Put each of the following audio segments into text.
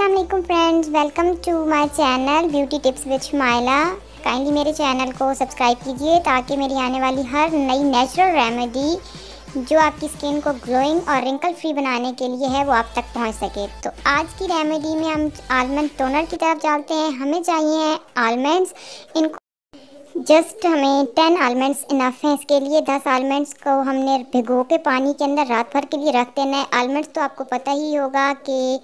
Aslam friends welcome to my channel beauty tips with माइला kindly मेरे channel को subscribe कीजिए ताकि मेरी आने वाली हर नई नेचुरल रेमेडी जो आपकी स्किन को ग्लोइंग और रिंकल फ्री बनाने के लिए है वो आप तक पहुंच सके तो आज की रेमेडी में हम आलमंड टोनर की तरफ जाते हैं हमें चाहिए आलमंड्स इनको जस्ट हमें टेन आलमंड्स इनफ हैं इसके लिए दस आलमंड्स को हमने भिगो के पानी के अंदर रात भर के लिए रख देना है आलमंड्स तो आपको पता ही होगा कि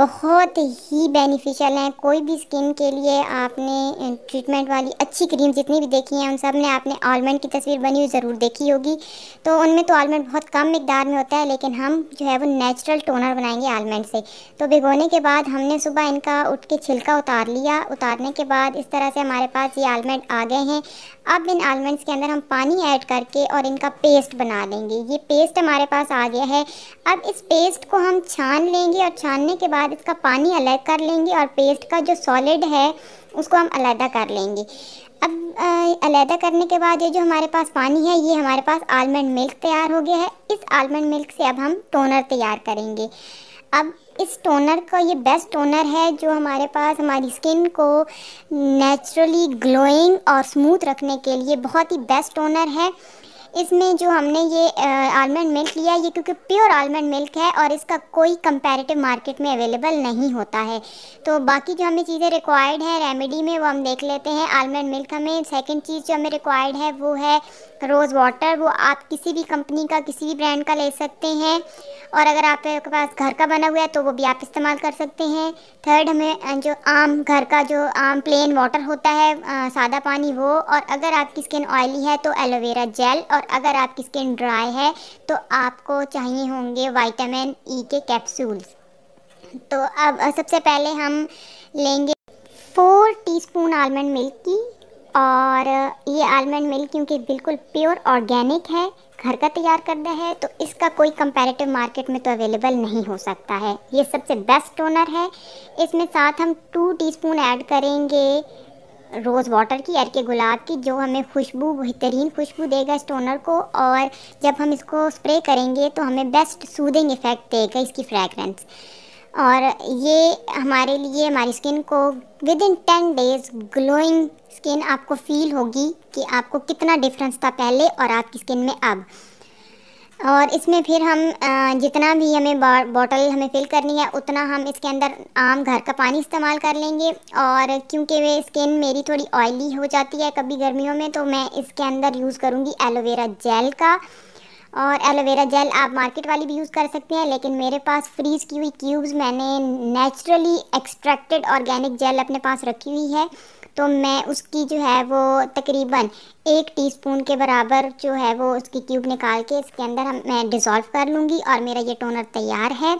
बहुत ही बेनिफिशियल हैं कोई भी स्किन के लिए आपने ट्रीटमेंट वाली अच्छी क्रीम जितनी भी देखी हैं उन सब ने आपने आलमंड की तस्वीर बनी हुई ज़रूर देखी होगी तो उनमें तो आलमंड बहुत कम मकदार में होता है लेकिन हम जो है वो नेचुरल टोनर बनाएंगे आलमंड से तो भिगोने के बाद हमने सुबह इनका उठ के छिलका उतार लिया उतारने के बाद इस तरह से हमारे पास ये आलमंड आ गए हैं अब इन आलमंड्स के अंदर हम पानी ऐड करके और इनका पेस्ट बना लेंगे ये पेस्ट हमारे पास आ गया है अब इस पेस्ट को हम छान लेंगे और छानने के बाद इसका पानी अलग कर लेंगे और पेस्ट का जो सॉलिड है उसको हम अलहदा कर लेंगे अब अलहदा करने के बाद ये जो हमारे पास पानी है ये हमारे पास आलमंड मिल्क तैयार हो गया है इस आलमंड मिल्क से अब हम टोनर तैयार करेंगे अब इस टोनर का ये बेस्ट टोनर है जो हमारे पास हमारी स्किन को नेचुरली ग्लोइंग और स्मूथ रखने के लिए बहुत ही बेस्ट टोनर है इसमें जो हमने ये आलमंड मिल्क लिया ये क्योंकि प्योर आलमंड मिल्क है और इसका कोई कंपैरेटिव मार्केट में अवेलेबल नहीं होता है तो बाकी जो हमें चीज़ें रिक्वायर्ड हैं रेमेडी में वो हम देख लेते हैं आलमंड मिल्क हमें सेकंड चीज़ जो हमें रिक्वायर्ड है वो है रोज़ वाटर वो आप किसी भी कंपनी का किसी भी ब्रांड का ले सकते हैं और अगर आपके पास घर का बना हुआ है तो वो भी आप इस्तेमाल कर सकते हैं थर्ड हमें जो आम घर का जो आम प्लेन वाटर होता है सादा पानी वो और अगर आपकी स्किन ऑयली है तो एलोवेरा जेल और अगर आपकी स्किन ड्राई है तो आपको चाहिए होंगे वाइटामिन ई e के कैप्सूल्स तो अब सबसे पहले हम लेंगे फोर टीस्पून आलमंड मिल्क की और ये आलमंड मिल्क क्योंकि बिल्कुल प्योर ऑर्गेनिक है घर का तैयार करना है तो इसका कोई कंपैरेटिव मार्केट में तो अवेलेबल नहीं हो सकता है ये सबसे बेस्ट टोनर है इसमें साथ हम टू टीस्पून ऐड करेंगे रोज़ वाटर की के गुलाब की जो हमें खुशबू बेहतरीन खुशबू देगा इस टोनर को और जब हम इसको स्प्रे करेंगे तो हमें बेस्ट सूदिंग इफ़ेक्ट देगा इसकी फ्रेगरेंस और ये हमारे लिए हमारी स्किन को within ten days glowing skin आपको फील होगी कि आपको कितना डिफरेंस था पहले और आपकी स्किन में अब और इसमें फिर हम जितना भी हमें बॉटल हमें फिल करनी है उतना हम इसके अंदर आम घर का पानी इस्तेमाल कर लेंगे और क्योंकि वे स्किन मेरी थोड़ी ऑयली हो जाती है कभी गर्मियों में तो मैं इसके अंदर यूज़ करूँगी एलोवेरा जेल का और एलोवेरा जेल आप मार्केट वाली भी यूज़ कर सकते हैं लेकिन मेरे पास फ्रीज़ की हुई क्यूब्स मैंने नेचुरली एक्सट्रैक्टेड ऑर्गेनिक जेल अपने पास रखी हुई है तो मैं उसकी जो है वो तकरीबन एक टीस्पून के बराबर जो है वो उसकी क्यूब निकाल के इसके अंदर हम मैं डिज़ोल्व कर लूँगी और मेरा ये टोनर तैयार है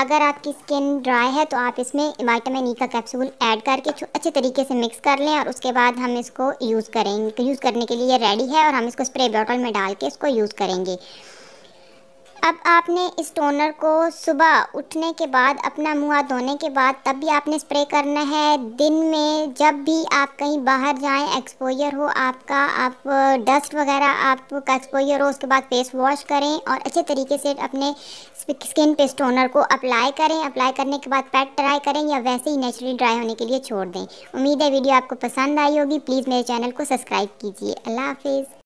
अगर आपकी स्किन ड्राई है तो आप इसमें वाइटामिन ई e का कैप्सूल ऐड करके अच्छे तरीके से मिक्स कर लें और उसके बाद हम इसको यूज़ करेंगे यूज़ करने के लिए रेडी है और हम इसको स्प्रे बॉटल में डाल के इसको यूज़ करेंगे अब आपने इस टोनर को सुबह उठने के बाद अपना मुंह हाथ धोने के बाद तब भी आपने स्प्रे करना है दिन में जब भी आप कहीं बाहर जाएं एक्सपोजर हो आपका आप डस्ट वगैरह आपका एक्सपोजर हो उसके बाद फेस वॉश करें और अच्छे तरीके से अपने स्किन पे टोनर को अप्लाई करें अप्लाई करने के बाद पैट ट्राई करें या वैसे ही नेचुरली ड्राई होने के लिए छोड़ दें उम्मीद है वीडियो आपको पसंद आई होगी प्लीज़ मेरे चैनल को सब्सक्राइब कीजिए अल्लाह हाफिज़